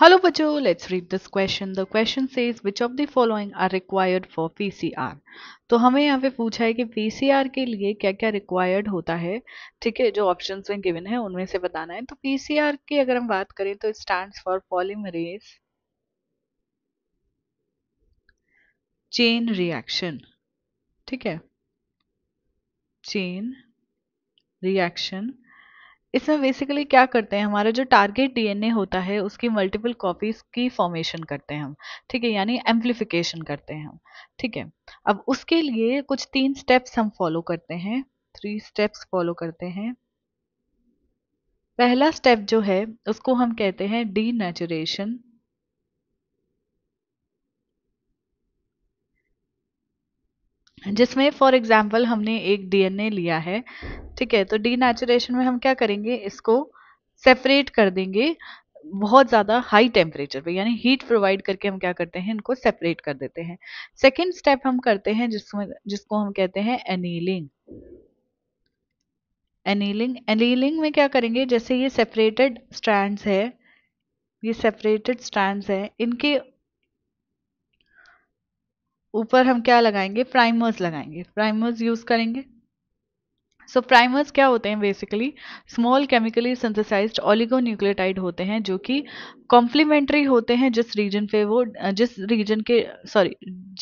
hello Bajo, let's read this question the question says which of the following are required for PCR तो हमें यहाँ पे पूछा है कि पीसीआर के लिए क्या क्या रिक्वायर्ड होता है ठीक है जो ऑप्शंस में गिवन है उनमें से बताना है तो पीसीआर की अगर हम बात करें तो stand for polymerase chain reaction ठीक है चेन रिएक्शन इसमें बेसिकली क्या करते हैं हमारा जो टारगेट डीएनए होता है उसकी मल्टीपल कॉपीज की फॉर्मेशन करते हैं हम ठीक है यानी एम्प्लीफिकेशन करते हैं हम ठीक है अब उसके लिए कुछ तीन स्टेप्स हम फॉलो करते हैं थ्री स्टेप्स फॉलो करते हैं पहला स्टेप जो है उसको हम कहते हैं डी नेचुरेशन जिसमें फॉर एग्जाम्पल हमने एक डीएनए लिया है ठीक है तो डीनेचुरेशन में हम क्या करेंगे इसको सेपरेट कर देंगे बहुत ज़्यादा हाई टेम्परेचर पे यानी हीट प्रोवाइड करके हम क्या करते हैं इनको सेपरेट कर देते हैं सेकेंड स्टेप हम करते हैं जिसमें जिसको हम कहते हैं एनीलिंग एनीलिंग एनीलिंग में क्या करेंगे जैसे ये सेपरेटेड स्ट्रैंड्स है ये सेपरेटेड स्ट्रैंड्स है इनके ऊपर हम क्या लगाएंगे प्राइमर्स लगाएंगे प्राइमर्स यूज़ करेंगे सो so, प्राइमर्स क्या होते हैं basically small chemically synthesised oligonucleotide होते हैं जो कि कॉम्प्लीमेंट्री होते हैं जिस रीजन पे वो जिस रीजन के सॉरी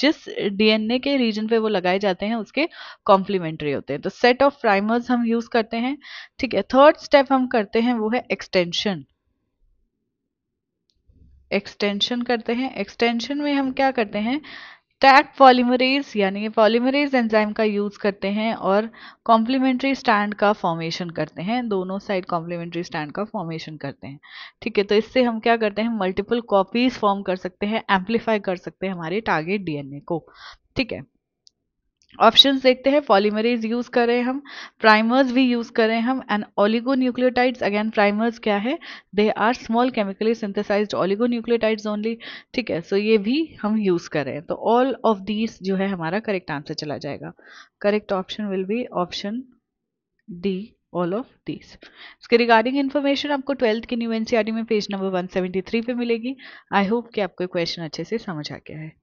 जिस डीएनए के रीजन पे वो लगाए जाते हैं उसके कॉम्प्लीमेंट्री होते हैं तो सेट ऑफ प्राइमर्स हम यूज़ करते हैं ठीक है थर्ड स्टेप हम करते हैं वो है एक्सटेंशन एक्सटेंशन करते हैं एक्सटेंशन में हम क्या करते हैं टैक पॉलीमरेज यानी कि पॉलीमरेज एंजाइम का यूज़ करते हैं और कॉम्प्लीमेंट्री स्टैंड का फॉर्मेशन करते हैं दोनों साइड कॉम्प्लीमेंट्री स्टैंड का फॉर्मेशन करते हैं ठीक है तो इससे हम क्या करते हैं मल्टीपल कॉपीज फॉर्म कर सकते हैं एम्पलीफाई कर सकते हैं हमारे टारगेट डीएनए को ठीक है ऑप्शंस देखते हैं पॉलीमरेज यूज़ कर रहे हैं हम प्राइमर्स भी यूज़ कर रहे हैं हम and oligonucleotides again primers क्या है they are small chemically synthesised nucleotides only ठीक है सो so ये भी हम यूज़ कर रहे हैं तो ऑल ऑफ दीज जो है हमारा करेक्ट आंसर चला जाएगा correct option will be option D all of these इसके रिगार्डिंग इन्फॉर्मेशन आपको ट्वेल्थ की न्यू एनसीआर e में पेज नंबर वन थ्री पे मिलेगी आई होप कि आपको क्वेश्चन अच्छे से समझ आ गया है